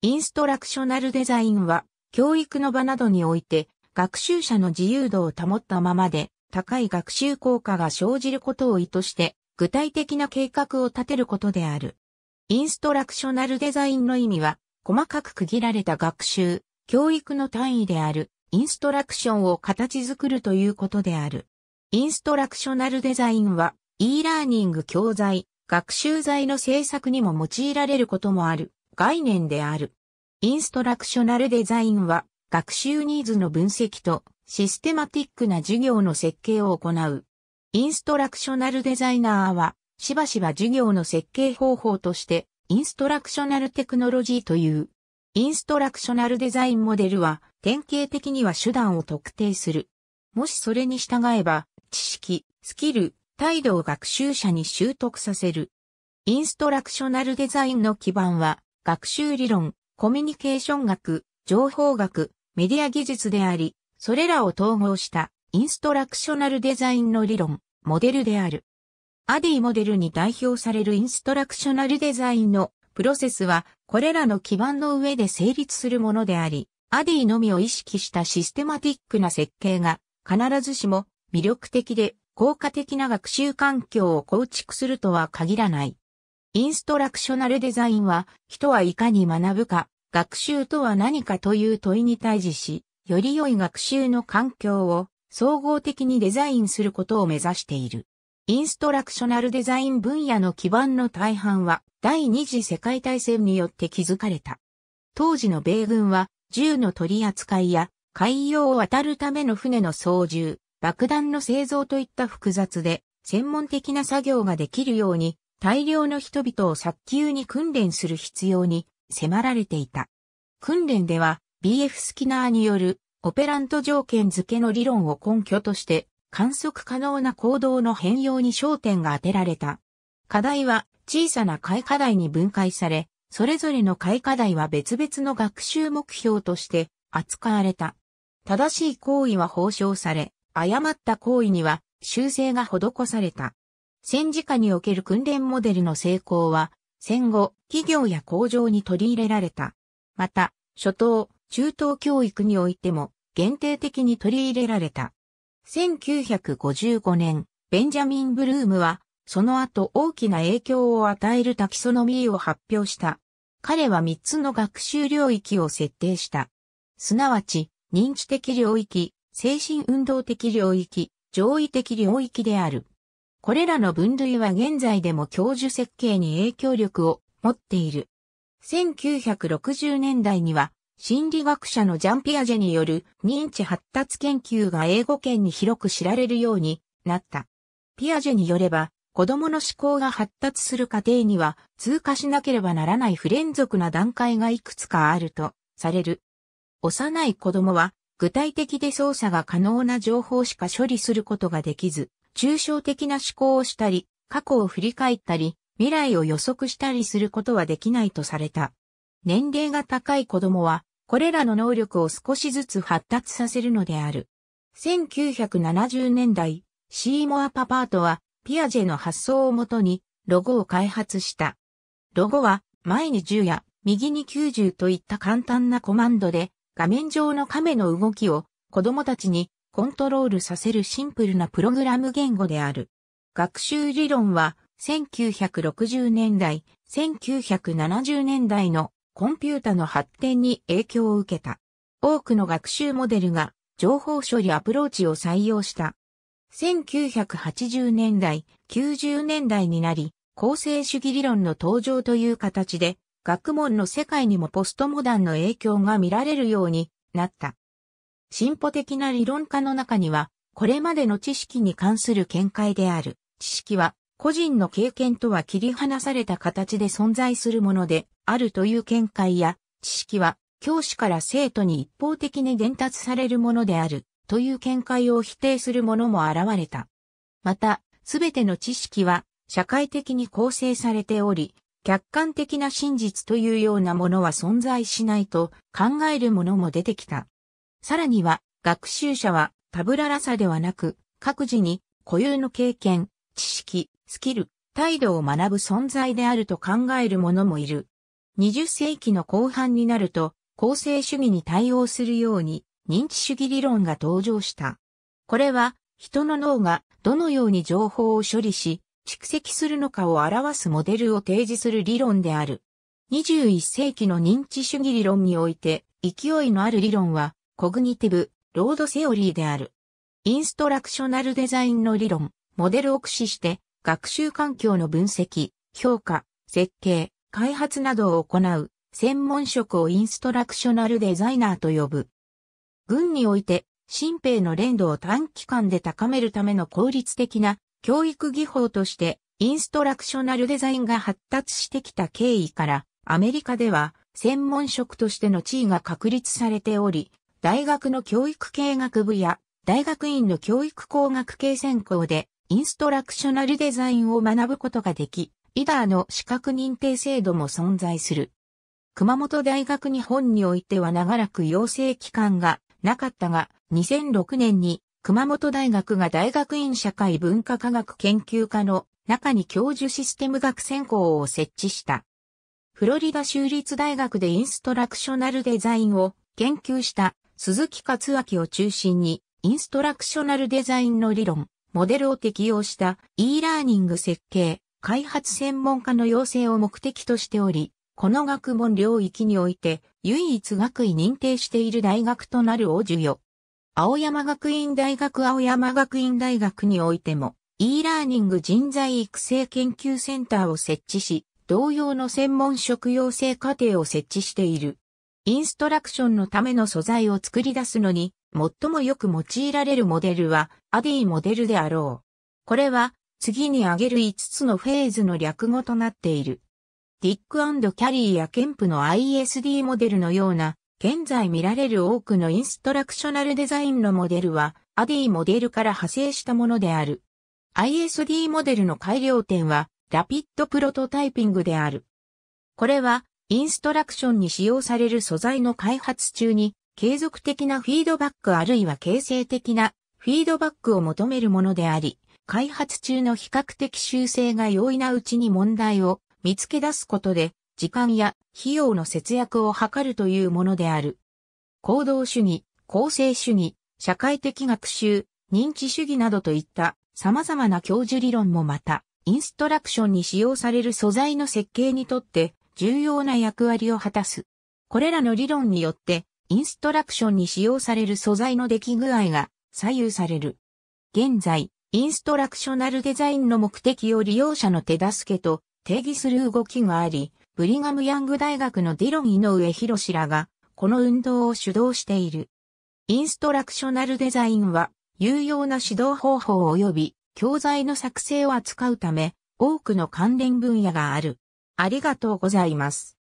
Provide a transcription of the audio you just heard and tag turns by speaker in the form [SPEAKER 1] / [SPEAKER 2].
[SPEAKER 1] インストラクショナルデザインは、教育の場などにおいて、学習者の自由度を保ったままで、高い学習効果が生じることを意図して、具体的な計画を立てることである。インストラクショナルデザインの意味は、細かく区切られた学習、教育の単位である、インストラクションを形作るということである。インストラクショナルデザインは、e ラーニング教材、学習材の制作にも用いられることもある。概念である。インストラクショナルデザインは学習ニーズの分析とシステマティックな授業の設計を行う。インストラクショナルデザイナーはしばしば授業の設計方法としてインストラクショナルテクノロジーという。インストラクショナルデザインモデルは典型的には手段を特定する。もしそれに従えば知識、スキル、態度を学習者に習得させる。インストラクショナルデザインの基盤は学習理論、コミュニケーション学、情報学、メディア技術であり、それらを統合したインストラクショナルデザインの理論、モデルである。アディモデルに代表されるインストラクショナルデザインのプロセスはこれらの基盤の上で成立するものであり、アディのみを意識したシステマティックな設計が必ずしも魅力的で効果的な学習環境を構築するとは限らない。インストラクショナルデザインは、人はいかに学ぶか、学習とは何かという問いに対峙し、より良い学習の環境を総合的にデザインすることを目指している。インストラクショナルデザイン分野の基盤の大半は、第二次世界大戦によって築かれた。当時の米軍は、銃の取り扱いや、海洋を渡るための船の操縦、爆弾の製造といった複雑で、専門的な作業ができるように、大量の人々を早急に訓練する必要に迫られていた。訓練では BF スキナーによるオペラント条件付けの理論を根拠として観測可能な行動の変容に焦点が当てられた。課題は小さな解課題に分解され、それぞれの解課題は別々の学習目標として扱われた。正しい行為は報奨され、誤った行為には修正が施された。戦時下における訓練モデルの成功は、戦後、企業や工場に取り入れられた。また、初等、中等教育においても、限定的に取り入れられた。1955年、ベンジャミン・ブルームは、その後大きな影響を与えるタキソノミーを発表した。彼は3つの学習領域を設定した。すなわち、認知的領域、精神運動的領域、上位的領域である。これらの分類は現在でも教授設計に影響力を持っている。1960年代には、心理学者のジャンピアジェによる認知発達研究が英語圏に広く知られるようになった。ピアジェによれば、子供の思考が発達する過程には通過しなければならない不連続な段階がいくつかあるとされる。幼い子供は具体的で操作が可能な情報しか処理することができず、抽象的な思考をしたり、過去を振り返ったり、未来を予測したりすることはできないとされた。年齢が高い子供は、これらの能力を少しずつ発達させるのである。1970年代、シーモア・パパートは、ピアジェの発想をもとに、ロゴを開発した。ロゴは、前に10や、右に90といった簡単なコマンドで、画面上の亀の動きを、子供たちにコントロールさせるシンプルなプログラム言語である。学習理論は1960年代、1970年代のコンピュータの発展に影響を受けた。多くの学習モデルが情報処理アプローチを採用した。1980年代、90年代になり、構成主義理論の登場という形で、学問の世界にもポストモダンの影響が見られるようになった。進歩的な理論家の中には、これまでの知識に関する見解である。知識は、個人の経験とは切り離された形で存在するもので、あるという見解や、知識は、教師から生徒に一方的に伝達されるものである、という見解を否定するものも現れた。また、すべての知識は、社会的に構成されており、客観的な真実というようなものは存在しないと考えるものも出てきた。さらには、学習者は、タブララサではなく、各自に固有の経験、知識、スキル、態度を学ぶ存在であると考える者もいる。20世紀の後半になると、公正主義に対応するように、認知主義理論が登場した。これは、人の脳がどのように情報を処理し、蓄積するのかを表すモデルを提示する理論である。21世紀の認知主義理論において、勢いのある理論は、コグニティブ、ロードセオリーである。インストラクショナルデザインの理論、モデルを駆使して、学習環境の分析、評価、設計、開発などを行う、専門職をインストラクショナルデザイナーと呼ぶ。軍において、新兵の連動を短期間で高めるための効率的な教育技法として、インストラクショナルデザインが発達してきた経緯から、アメリカでは専門職としての地位が確立されており、大学の教育系学部や大学院の教育工学系専攻でインストラクショナルデザインを学ぶことができ、イダーの資格認定制度も存在する。熊本大学日本においては長らく養成期間がなかったが、2006年に熊本大学が大学院社会文化科学研究科の中に教授システム学専攻を設置した。フロリダ州立大学でインストラクショナルデザインを研究した鈴木克明を中心に、インストラクショナルデザインの理論、モデルを適用した e ラーニング設計、開発専門家の養成を目的としており、この学問領域において唯一学位認定している大学となるを授与。青山学院大学青山学院大学においても e ラーニング人材育成研究センターを設置し、同様の専門職養成課程を設置している。インストラクションのための素材を作り出すのに、最もよく用いられるモデルは、アディモデルであろう。これは、次に挙げる5つのフェーズの略語となっている。ディックキャリーやケンプの ISD モデルのような、現在見られる多くのインストラクショナルデザインのモデルは、アディモデルから派生したものである。ISD モデルの改良点は、ラピッドプロトタイピングである。これは、インストラクションに使用される素材の開発中に、継続的なフィードバックあるいは形成的なフィードバックを求めるものであり、開発中の比較的修正が容易なうちに問題を見つけ出すことで、時間や費用の節約を図るというものである。行動主義、構成主義、社会的学習、認知主義などといった様々な教授理論もまた、インストラクションに使用される素材の設計にとって重要な役割を果たす。これらの理論によって、インストラクションに使用される素材の出来具合が左右される。現在、インストラクショナルデザインの目的を利用者の手助けと定義する動きがあり、ブリガム・ヤング大学のディロン・井上博士らが、この運動を主導している。インストラクショナルデザインは、有用な指導方法及び教材の作成を扱うため、多くの関連分野がある。ありがとうございます。